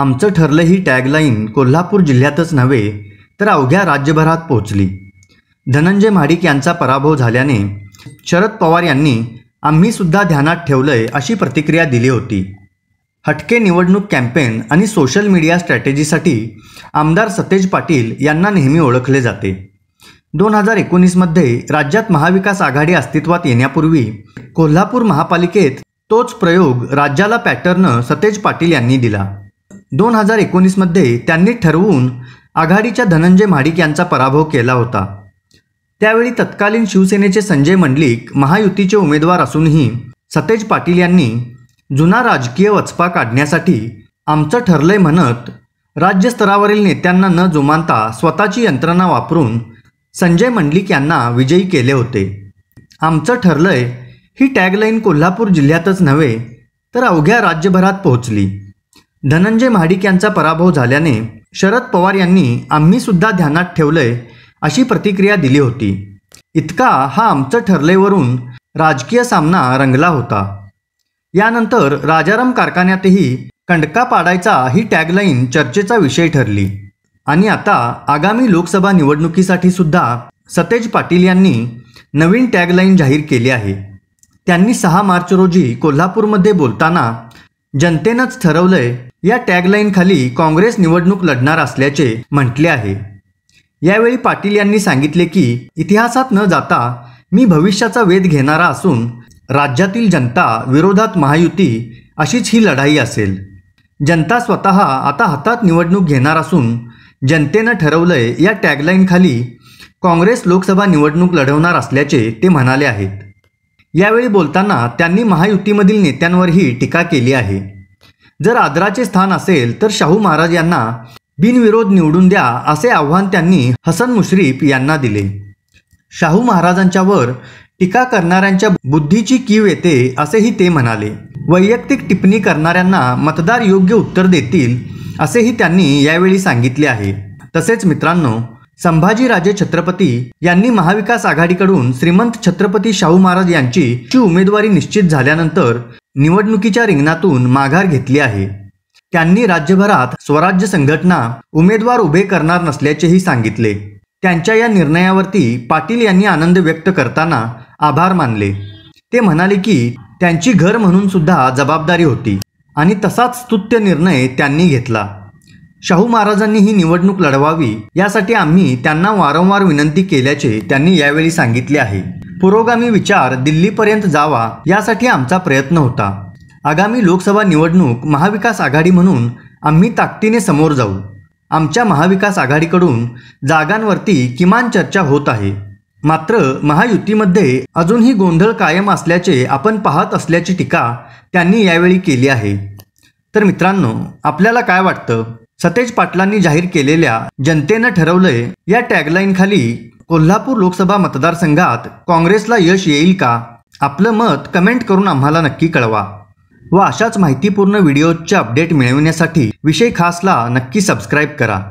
आमचं ठरलं ही टॅगलाईन कोल्हापूर जिल्ह्यातच नव्हे तर अवघ्या राज्यभरात पोहोचली धनंजय महाडिक यांचा पराभव झाल्याने शरद पवार यांनी आम्ही सुद्धा ध्यानात ठेवलंय अशी प्रतिक्रिया दिली होती हटके निवडणूक कॅम्पेन आणि सोशल मीडिया स्ट्रॅटेजीसाठी आमदार सतेज पाटील यांना नेहमी ओळखले जाते दोन हजार एकोणीसमध्ये राज्यात महाविकास आघाडी अस्तित्वात येण्यापूर्वी कोल्हापूर महापालिकेत तोच प्रयोग राज्याला पॅटर्न सतेज पाटील यांनी दिला दोन हजार एकोणीसमध्ये त्यांनी ठरवून आघाडीच्या धनंजय महाडिक यांचा पराभव केला होता त्यावेळी तत्कालीन शिवसेनेचे संजय मंडलिक महायुतीचे उमेदवार असूनही सतेज पाटील यांनी जुना राजकीय वचपा काढण्यासाठी आमचं ठरलंय म्हणत राज्यस्तरावरील नेत्यांना न जुमानता स्वतःची यंत्रणा वापरून संजय मंडलिक यांना विजयी केले होते आमचं ठरलंय ही टॅगलाईन कोल्हापूर जिल्ह्यातच नव्हे तर अवघ्या राज्यभरात पोहोचली धनंजय महाडिक यांचा पराभव झाल्याने शरद पवार यांनी आम्ही सुद्धा ध्यानात ठेवलंय अशी प्रतिक्रिया दिली होती इतका हा आमचं ठरलेवरून राजकीय सामना रंगला होता यानंतर राजाराम कारखान्यातही कंडका पाडायचा ही टॅगलाईन चर्चेचा विषय ठरली आणि आता आगामी लोकसभा निवडणुकीसाठी सुद्धा सतेज पाटील यांनी नवीन टॅगलाईन जाहीर केली आहे त्यांनी सहा मार्च रोजी कोल्हापूरमध्ये बोलताना जनतेनंच ठरवलंय या टॅगलाईनखाली काँग्रेस निवडणूक लढणार असल्याचे म्हटले आहे यावेळी पाटील यांनी सांगितले की इतिहासात न जाता मी भविष्याचा वेध घेणारा असून राज्यातील जनता विरोधात महायुती अशीच ही लढाई असेल जनता स्वत आता हातात निवडणूक घेणार असून जनतेनं ठरवलंय या टॅगलाईनखाली काँग्रेस लोकसभा निवडणूक लढवणार असल्याचे ते म्हणाले आहेत यावेळी बोलताना त्यांनी महायुतीमधील नेत्यांवरही टीका केली आहे जर आदराचे स्थान असेल तर शाहू महाराज यांना बिनविरोध निवडून द्या असे आव्हान त्यांनी हसन मुश्रीफ यांना दिले शाहू महाराजांच्यावर टीका करणाऱ्यांच्या बुद्धीची कीव येते असेही ते म्हणाले वैयक्तिक टिप्पणी करणाऱ्यांना मतदार योग्य उत्तर देतील असेही त्यांनी यावेळी सांगितले आहे तसेच मित्रांनो संभाजीराजे छत्रपती यांनी महाविकास आघाडीकडून श्रीमंत छत्रपती शाहू महाराज यांची उमेदवारी निश्चित झाल्यानंतर निवडणुकीच्या रिंगणातून माघार घेतली आहे त्यांनी राज्यभरात स्वराज्य संघटना उमेदवार उभे करणार नसल्याचेही सांगितले त्यांच्या या निर्णयावरती पाटील यांनी आनंद व्यक्त करताना आभार मानले ते म्हणाले की त्यांची घर म्हणून सुद्धा जबाबदारी होती आणि तसाच स्तुत्य निर्णय त्यांनी घेतला शाहू महाराजांनी ही निवडणूक लढवावी यासाठी आम्ही त्यांना वारंवार विनंती केल्याचे त्यांनी यावेळी सांगितले आहे पुरोगामी विचार दिल्लीपर्यंत जावा यासाठी आमचा प्रयत्न होता आगामी लोकसभा निवडणूक महाविकास आघाडी म्हणून आम्ही ताकदीने समोर जाऊ आमच्या महाविकास आघाडीकडून जागांवरती किमान चर्चा होत आहे मात्र महायुतीमध्ये अजूनही गोंधळ कायम असल्याचे आपण पाहत असल्याची टीका त्यांनी यावेळी केली आहे तर मित्रांनो आपल्याला काय वाटतं सतेज पाटलांनी जाहीर केलेल्या जनतेनं ठरवलंय या टॅगलाईनखाली कोल्हापूर लोकसभा मतदारसंघात काँग्रेसला यश येईल का आपलं मत कमेंट करून आम्हाला नक्की कळवा व अशाच माहितीपूर्ण व्हिडिओजचे अपडेट मिळविण्यासाठी विषय खासला नक्की सबस्क्राईब करा